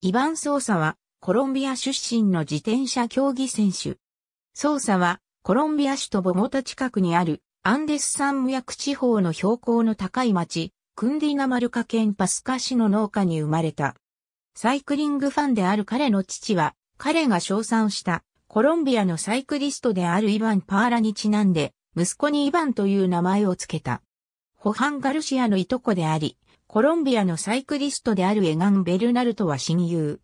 イバン・ソーサは、コロンビア出身の自転車競技選手。ソーサは、コロンビア首都ボモタ近くにある、アンデス山脈地方の標高の高い町、クンディナマルカ県パスカ市の農家に生まれた。サイクリングファンである彼の父は、彼が称賛したコロンビアのサイクリストであるイバン・パーラにちなんで、息子にイバンという名前を付けた。ホハン・ガルシアのいとこであり、コロンビアのサイクリストであるエガン・ベルナルトは親友。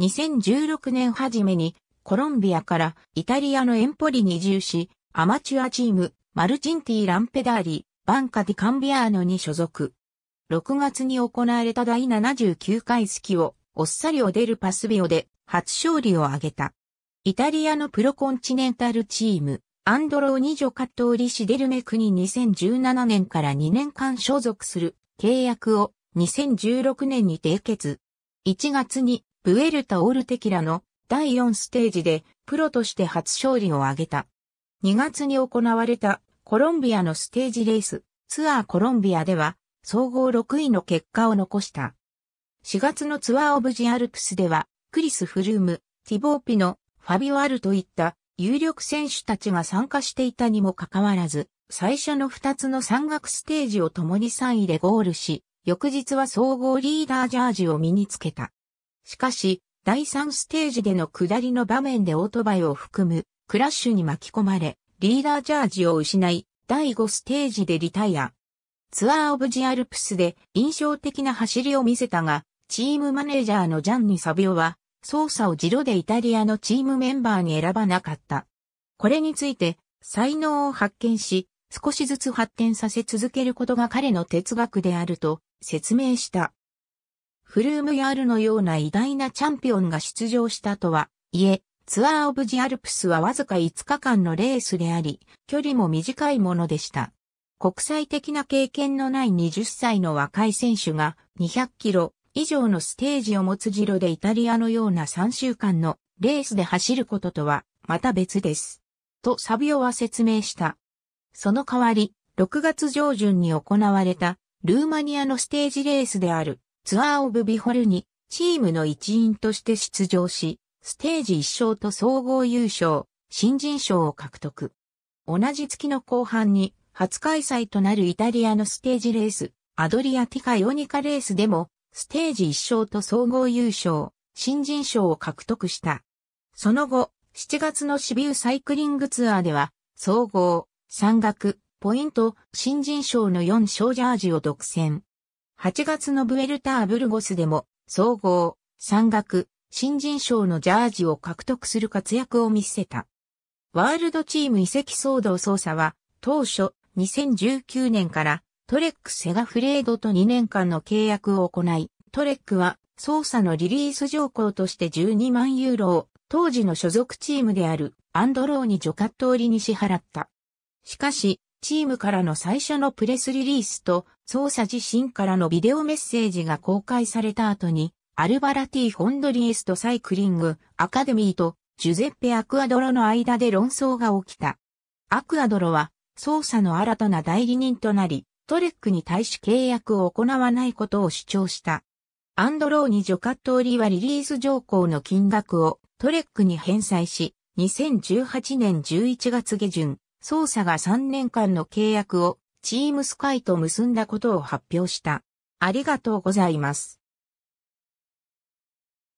2016年初めにコロンビアからイタリアのエンポリに移住し、アマチュアチームマルチンティ・ランペダーリ、バンカ・ディ・カンビアーノに所属。6月に行われた第79回スキをオッサリオ・デル・パスビオで初勝利を挙げた。イタリアのプロコンチネンタルチーム、アンドローニジョ・カットーリ・シデルメクに2017年から2年間所属する契約を2016年に締結。1月にブエルタ・オルテキラの第4ステージでプロとして初勝利を挙げた。2月に行われたコロンビアのステージレースツアーコロンビアでは総合6位の結果を残した。4月のツアーオブジアルプスではクリス・フルーム、ティボーピのファビオ・アルといった有力選手たちが参加していたにもかかわらず最初の2つの山岳ステージを共に3位でゴールし、翌日は総合リーダージャージを身につけた。しかし、第3ステージでの下りの場面でオートバイを含むクラッシュに巻き込まれ、リーダージャージを失い、第5ステージでリタイア。ツアーオブジアルプスで印象的な走りを見せたが、チームマネージャーのジャンニ・サビオは、操作をジロでイタリアのチームメンバーに選ばなかった。これについて、才能を発見し、少しずつ発展させ続けることが彼の哲学であると説明した。フルームヤールのような偉大なチャンピオンが出場したとは、いえ、ツアーオブジアルプスはわずか5日間のレースであり、距離も短いものでした。国際的な経験のない20歳の若い選手が200キロ以上のステージを持つジロでイタリアのような3週間のレースで走ることとはまた別です。とサビオは説明した。その代わり、6月上旬に行われた、ルーマニアのステージレースである、ツアーオブビホルに、チームの一員として出場し、ステージ1勝と総合優勝、新人賞を獲得。同じ月の後半に、初開催となるイタリアのステージレース、アドリアティカ・ヨニカレースでも、ステージ1勝と総合優勝、新人賞を獲得した。その後、7月のシビューサイクリングツアーでは、総合、山岳、ポイント、新人賞の4賞ジャージを独占。8月のブエルターブルゴスでも、総合、山岳、新人賞のジャージを獲得する活躍を見せた。ワールドチーム移籍騒動捜査は、当初、2019年からトレックセガフレードと2年間の契約を行い、トレックは捜査のリリース条項として12万ユーロを当時の所属チームであるアンドローにジョカット折りに支払った。しかし、チームからの最初のプレスリリースと、捜査自身からのビデオメッセージが公開された後に、アルバラティ・ホンドリエスト・サイクリング・アカデミーとジュゼッペ・アクアドロの間で論争が起きた。アクアドロは、捜査の新たな代理人となり、トレックに対し契約を行わないことを主張した。アンドローニ・ジョカットーリはリリース条項の金額をトレックに返済し、2018年11月下旬、捜査が3年間の契約をチームスカイと結んだことを発表した。ありがとうございます。